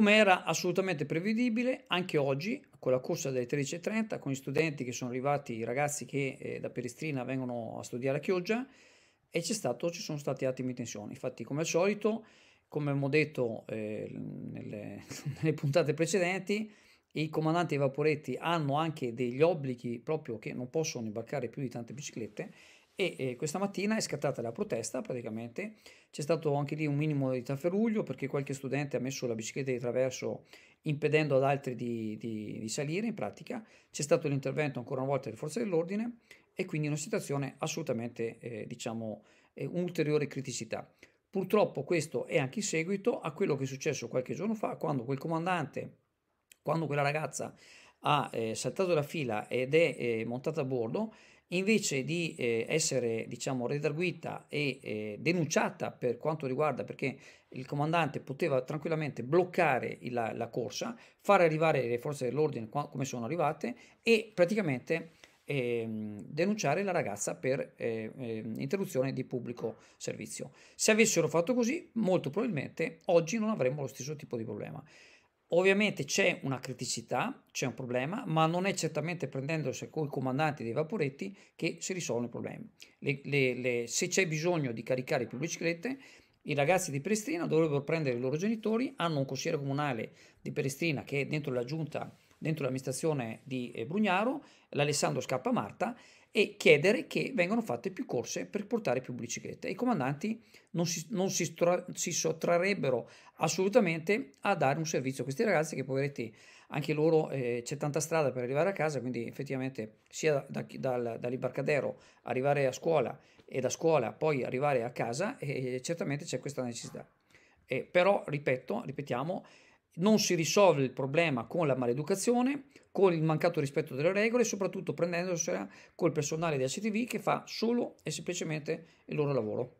Come era assolutamente prevedibile, anche oggi, con la corsa delle 13.30, con gli studenti che sono arrivati, i ragazzi che eh, da Perestrina vengono a studiare a Chioggia, e stato, ci sono stati attimi di tensione. Infatti, come al solito, come abbiamo detto eh, nelle, nelle, puntate precedenti, i comandanti dei vaporetti hanno anche degli obblighi proprio che non possono imbarcare più di tante biciclette e eh, questa mattina è scattata la protesta praticamente, c'è stato anche lì un minimo di tafferuglio perché qualche studente ha messo la bicicletta di traverso impedendo ad altri di, di, di salire in pratica, c'è stato l'intervento ancora una volta delle forze dell'ordine e quindi una situazione assolutamente eh, diciamo eh, un'ulteriore criticità. Purtroppo questo è anche in seguito a quello che è successo qualche giorno fa quando quel comandante, quando quella ragazza ha eh, saltato la fila ed è eh, montata a bordo, invece di eh, essere diciamo, redarguita e eh, denunciata per quanto riguarda perché il comandante poteva tranquillamente bloccare la, la corsa, far arrivare le forze dell'ordine qua, come sono arrivate e praticamente ehm, denunciare la ragazza per eh, eh, interruzione di pubblico servizio. Se avessero fatto così, molto probabilmente oggi non avremmo lo stesso tipo di problema. Ovviamente c'è una criticità, c'è un problema, ma non è certamente prendendosi con i comandanti dei vaporetti che si risolvono i problemi. Le, le, le, se c'è bisogno di caricare più biciclette, i ragazzi di Perestrina dovrebbero prendere i loro genitori, hanno un consigliere comunale di Perestrina che è dentro la giunta dentro l'amministrazione di eh, Brugnaro, l'Alessandro Scappa Marta, e chiedere che vengano fatte più corse per portare più biciclette. I comandanti non, si, non si, stra, si, sottrarrebbero assolutamente a dare un servizio a questi ragazzi che poveretti, anche loro eh, c'è tanta strada per arrivare a casa, quindi effettivamente sia da, dal, dall'imbarcadero arrivare a scuola e da scuola poi arrivare a casa, eh, certamente c'è questa necessità. Eh, però, ripeto, ripetiamo, non si risolve il problema con la maleducazione, con il mancato rispetto delle regole e soprattutto prendendosela col personale di ACTV che fa solo e semplicemente il loro lavoro.